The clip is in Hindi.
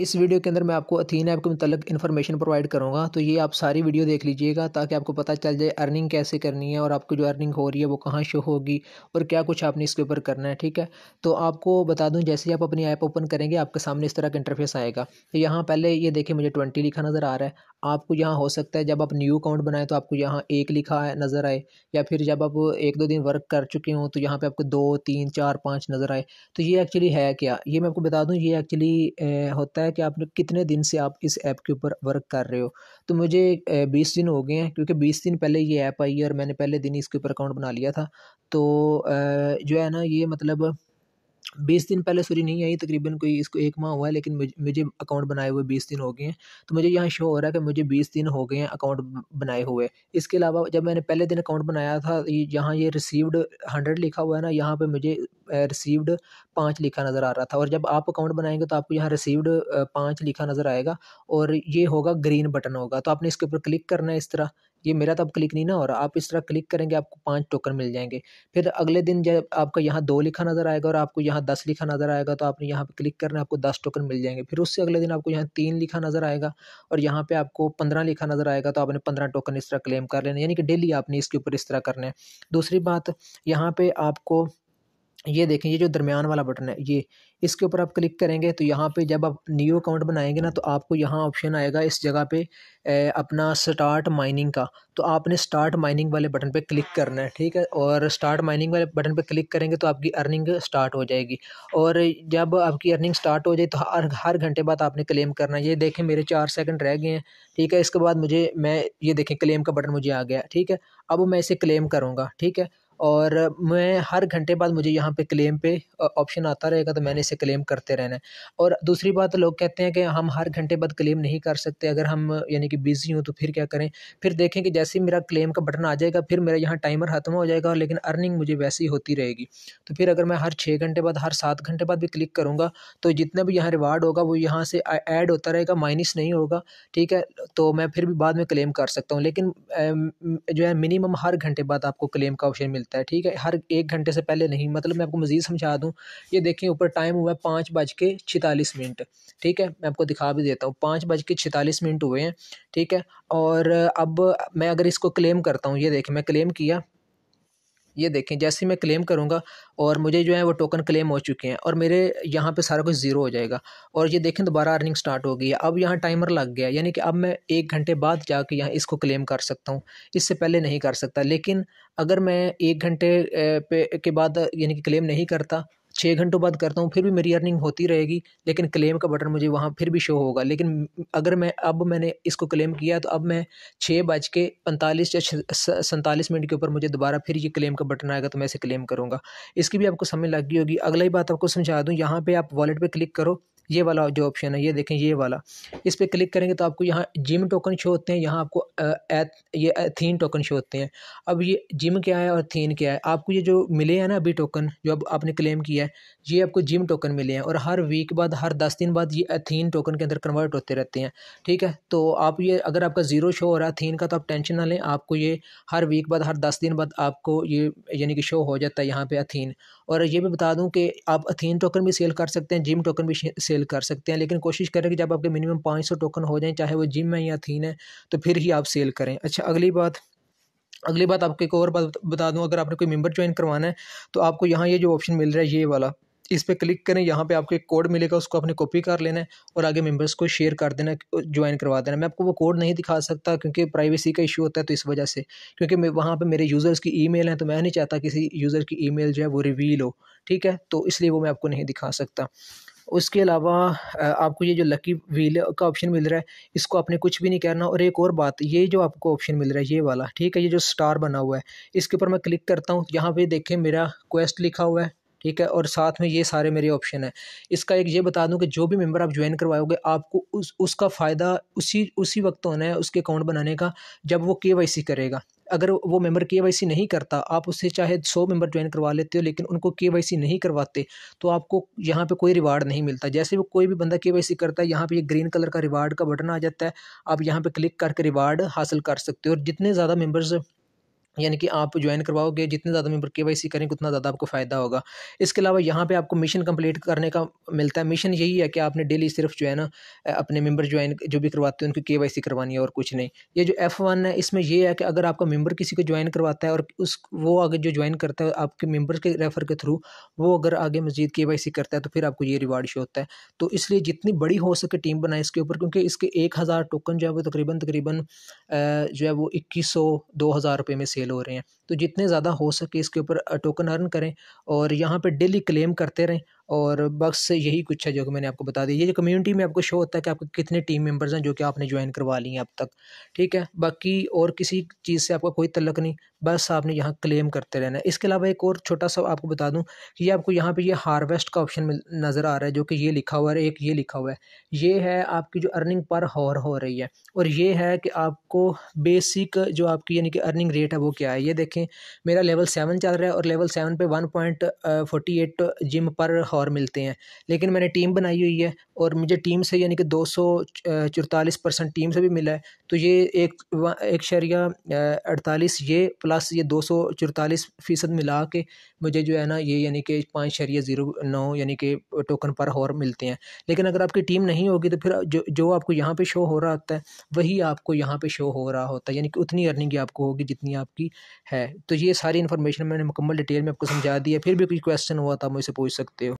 इस वीडियो के अंदर मैं आपको अथीन ऐप के मतलब इन्फॉर्मेशन प्रोवाइड करूँगा तो ये आप सारी वीडियो देख लीजिएगा ताकि आपको पता चल जाए अर्निंग कैसे करनी है और आपको जो अर्निंग हो रही है वो कहाँ शो होगी और क्या कुछ आपने इसके ऊपर करना है ठीक है तो आपको बता दूँ जैसे ही आप अपनी ऐप ओपन करेंगे आपके सामने इस तरह का इंटरफेस आएगा तो यहाँ पहले ये देखिए मुझे ट्वेंटी लिखा नज़र आ रहा है आपको यहाँ हो सकता है जब आप न्यू अकाउंट बनाएं तो आपको यहाँ एक लिखा नज़र आए या फिर जब आप एक दो दिन वर्क कर चुके हों तो यहाँ पर आपको दो तीन चार पाँच नज़र आए तो ये एक्चुअली है क्या ये मैं आपको बता दूँ ये एक्चुअली होता है है कि आपने कितने दिन से आप इस ऐप के ऊपर वर्क कर रहे हो तो मुझे बीस दिन हो गए हैं क्योंकि बीस दिन पहले ये ऐप आई है और मैंने पहले दिन ही इसके ऊपर अकाउंट बना लिया था तो जो है ना ये मतलब बीस दिन पहले सॉरी नहीं आई तकरीबन कोई इसको एक माह हुआ है लेकिन मुझे मुझे अकाउंट बनाए हुए बीस दिन हो गए हैं तो मुझे यहाँ शो हो रहा है कि मुझे बीस दिन हो गए हैं अकाउंट बनाए हुए इसके अलावा जब मैंने पहले दिन अकाउंट बनाया था यहाँ ये रिसीव्ड हंड्रेड लिखा हुआ है ना यहाँ पे मुझे रिसीव्ड पाँच लिखा नज़र आ रहा था और जब आप अकाउंट बनाएंगे तो आपको यहाँ रिसीव्ड पाँच लिखा नज़र आएगा और ये होगा ग्रीन बटन होगा तो आपने इसके ऊपर क्लिक करना है इस तरह ये मेरा तो अब क्लिक नहीं ना हो रहा आप इस तरह क्लिक करेंगे आपको पाँच टोकन मिल जाएंगे फिर अगले दिन जब आपका यहाँ दो लिखा नज़र आएगा और आपको यहाँ दस लिखा नज़र आएगा तो आपने यहाँ पर क्लिक करना है आपको दस टोकन मिल जाएंगे फिर उससे अगले दिन आपको यहाँ तीन लिखा नज़र आएगा और यहाँ पर आपको पंद्रह लिखा नज़र आएगा तो आपने पंद्रह टोकन इस तरह क्लेम कर लेना यानी कि डेली आपने इसके ऊपर इस तरह करना है दूसरी बात यहाँ पर आपको ये देखें ये जो दरमियान वाला बटन है ये इसके ऊपर आप क्लिक करेंगे तो यहाँ पे जब आप न्यू अकाउंट बनाएंगे ना तो आपको यहाँ ऑप्शन आएगा इस जगह पे ए, अपना स्टार्ट माइनिंग का तो आपने स्टार्ट माइनिंग वाले बटन पे क्लिक करना है ठीक है और स्टार्ट माइनिंग वाले बटन पे क्लिक करेंगे तो आपकी अर्निंग स्टार्ट हो जाएगी और जब आपकी अर्निंग स्टार्ट हो जाए तो हर हर घंटे बाद आपने क्लेम करना है ये देखें मेरे चार सेकेंड रह गए हैं ठीक है इसके बाद मुझे मैं ये देखें क्लेम का बटन मुझे आ गया ठीक है अब मैं इसे क्लेम करूँगा ठीक है और मैं हर घंटे बाद मुझे यहाँ पे क्लेम पे ऑप्शन आता रहेगा तो मैंने इसे क्लेम करते रहना है और दूसरी बात लोग कहते हैं कि हम हर घंटे बाद क्लेम नहीं कर सकते अगर हम यानी कि बिज़ी हूँ तो फिर क्या करें फिर देखें कि जैसे ही मेरा क्लेम का बटन आ जाएगा फिर मेरा यहाँ टाइमर ख़त्म हो जाएगा लेकिन अर्निंग मुझे वैसी होती रहेगी तो फिर अगर मैं हर छः घंटे बाद हर सात घंटे बाद भी क्लिक करूँगा तो जितना भी यहाँ रिवार्ड होगा वो यहाँ से ऐड होता रहेगा माइनस नहीं होगा ठीक है तो मैं फिर भी बाद में क्लेम कर सकता हूँ लेकिन जो है मिनिमम हर घंटे बाद आपको क्लेम का ऑप्शन मिलता मिलता है ठीक है हर एक घंटे से पहले नहीं मतलब मैं आपको मज़ीद समझा दूँ ये देखें ऊपर टाइम हुआ है पाँच बज के छतालीस मिनट ठीक है मैं आपको दिखा भी देता हूँ पाँच बज के छतालीस मिनट हुए हैं ठीक है और अब मैं अगर इसको क्लेम करता हूँ ये देखें मैं क्लेम किया ये देखें जैसे मैं क्लेम करूँगा और मुझे जो है वो टोकन क्लेम हो चुके हैं और मेरे यहाँ पे सारा कुछ ज़ीरो हो जाएगा और ये देखें दोबारा अर्निंग स्टार्ट हो गई है अब यहाँ टाइमर लग गया यानी कि अब मैं एक घंटे बाद जाके यहाँ इसको क्लेम कर सकता हूँ इससे पहले नहीं कर सकता लेकिन अगर मैं एक घंटे पे के बाद यानी कि क्लेम नहीं करता छः घंटों बाद करता हूँ फिर भी मेरी अर्निंग होती रहेगी लेकिन क्लेम का बटन मुझे वहाँ फिर भी शो होगा लेकिन अगर मैं अब मैंने इसको क्लेम किया तो अब मैं छः बज के पैंतालीस या सैंतालीस मिनट के ऊपर मुझे दोबारा फिर ये क्लेम का बटन आएगा तो मैं इसे क्लेम करूँगा इसकी भी आपको समझ गई होगी अगला ही बात आपको समझा दूँ यहाँ पर आप वॉलेट पर क्लिक करो ये वाला जो ऑप्शन है ये देखें ये वाला इस पर क्लिक करेंगे तो आपको यहाँ जिम टोकन शो होते हैं यहाँ आपको एथ ये थीन टोकन शो होते हैं अब ये जिम क्या है और थीन क्या है आपको ये जो मिले हैं ना अभी टोकन जो अब आपने क्लेम किया है ये आपको जिम टोकन मिले हैं और हर वीक बाद हर दस दिन बाद ये थीन टोकन के अंदर कन्वर्ट होते रहते हैं ठीक है तो आप ये अगर आपका ज़ीरो शो हो रहा है थीन का तो आप टेंशन ना लें आपको ये हर वीक बाद हर दस दिन बाद आपको ये यानी कि शो हो जाता है यहाँ पर अथीन और ये भी बता दूँ कि आप अथीन टोकन भी सेल कर सकते हैं जिम टोकन भी सेल सेल कर सकते हैं लेकिन कोशिश करें कि जब आपके मिनिमम पाँच सौ टोकन हो जाएं चाहे वो जिम है या थीन है तो फिर ही आप सेल करें अच्छा अगली बात अगली बात आपको एक और बात बता दूं अगर आपने कोई मेंबर ज्वाइन करवाना है तो आपको यहाँ ये जो ऑप्शन मिल रहा है ये वाला इस पर क्लिक करें यहाँ पे आपको एक कोड मिलेगा उसको आपने कॉपी कर लेना है और आगे मेंबर्स को शेयर कर देना ज्वाइन करवा देना मैं आपको वो कोड नहीं दिखा सकता क्योंकि प्राइवेसी का इशू होता है तो इस वजह से क्योंकि मैं वहाँ पे मेरे यूज़र्स की ईमेल है तो मैं नहीं चाहता किसी यूज़र की ईमेल जो है वो रिवील हो ठीक है तो इसलिए वो मैं आपको नहीं दिखा सकता उसके अलावा आपको ये जो लकी व्हील का ऑप्शन मिल रहा है इसको आपने कुछ भी नहीं करना और एक और बात ये जो आपको ऑप्शन मिल रहा है ये वाला ठीक है ये जो स्टार बना हुआ है इसके ऊपर मैं क्लिक करता हूँ यहाँ पे देखें मेरा क्वेस्ट लिखा हुआ है ठीक है और साथ में ये सारे मेरे ऑप्शन हैं इसका एक ये बता दूं कि जो भी मेंबर आप ज्वाइन करवाओगे आपको उस उसका फ़ायदा उसी उसी वक्त होना है उसके अकाउंट बनाने का जब वो के करेगा अगर वो मेंबर के नहीं करता आप उससे चाहे सौ मेंबर ज्वाइन करवा लेते हो लेकिन उनको के नहीं करवाते तो आपको यहाँ पे कोई रिवार्ड नहीं मिलता जैसे वो कोई भी बंदा के करता है यहाँ पे ये ग्रीन कलर का रिवार्ड का बटन आ जाता है आप यहाँ पे क्लिक करके रिवार्ड हासिल कर सकते हो और जितने ज़्यादा मेम्बर्स यानी कि आप ज्वाइन करवाओगे जितने ज़्यादा मेंबर के वाई सी करेंगे उतना ज़्यादा आपको फ़ायदा होगा इसके अलावा यहाँ पे आपको मिशन कंप्लीट करने का मिलता है मिशन यही है कि आपने डेली सिर्फ जो है ना अपने मेंबर ज्वाइन जो भी करवाते हैं उनकी के वाई सी करवानी है और कुछ नहीं ये जो एफ़ वन है इसमें ये है कि अगर आपका मेम्बर किसी को ज्वाइन करवाता है और उस वो अगर जो ज्वाइन करता है आपके मेम्बर के रेफ़र के थ्रू वो अगर आगे मजीद के वाई सी करता है तो फिर आपको ये रिवार्ड शो होता है तो इसलिए जितनी बड़ी हो सके टीम बनाए इसके ऊपर क्योंकि इसके एक हज़ार टोकन जो है वो तकरीबन तकरीबन जो है वो इक्कीस सौ दो हज़ार रुपये में सेल सेल हो रहे हैं तो जितने ज़्यादा हो सके इसके ऊपर टोकन अर्न करें और यहाँ पर डेली क्लेम करते रहें और बस यही कुछ है जो कि मैंने आपको बता दी ये जो कम्युनिटी में आपको शो होता है कि आपके कितने टीम मेंबर्स हैं जो कि आपने ज्वाइन करवा ली हैं अब तक ठीक है बाकी और किसी चीज़ से आपका कोई तलक नहीं बस आपने यहाँ क्लेम करते रहना इसके अलावा एक और छोटा सा आपको बता दूँ कि ये आपको यहाँ पर ये हारवेस्ट का ऑप्शन नज़र आ रहा है जो कि ये लिखा हुआ है एक ये लिखा हुआ है ये है आपकी जो अर्निंग पर हॉर हो रही है और ये है कि आपको बेसिक जो आपकी यानी कि अर्निंग रेट है वो क्या है ये देखें मेरा लेवल सेवन चल रहा है और लेवल सेवन पर one point forty eight gym पर हॉर और मिलते हैं लेकिन मैंने टीम बनाई हुई है और मुझे टीम से यानी कि दो सौ परसेंट टीम से भी मिला है तो ये एक एक शरिया अड़तालीस ये प्लस ये दो सौ फ़ीसद मिला के मुझे जो है ना ये यानी कि पाँच शरिया ज़ीरो नौ यानी कि टोकन पर और मिलते हैं लेकिन अगर आपकी टीम नहीं होगी तो फिर जो जो आपको यहाँ पे शो हो रहा होता है वही आपको यहाँ पे शो हो रहा होता है यानी कि उतनी अर्निंग आपको होगी जितनी आपकी है तो ये सारी इन्फॉर्मेशन मैंने मुकम्मल डिटेल में आपको समझा दी है फिर भी कुछ क्वेश्चन हुआ था तो मुझसे पूछ सकते हो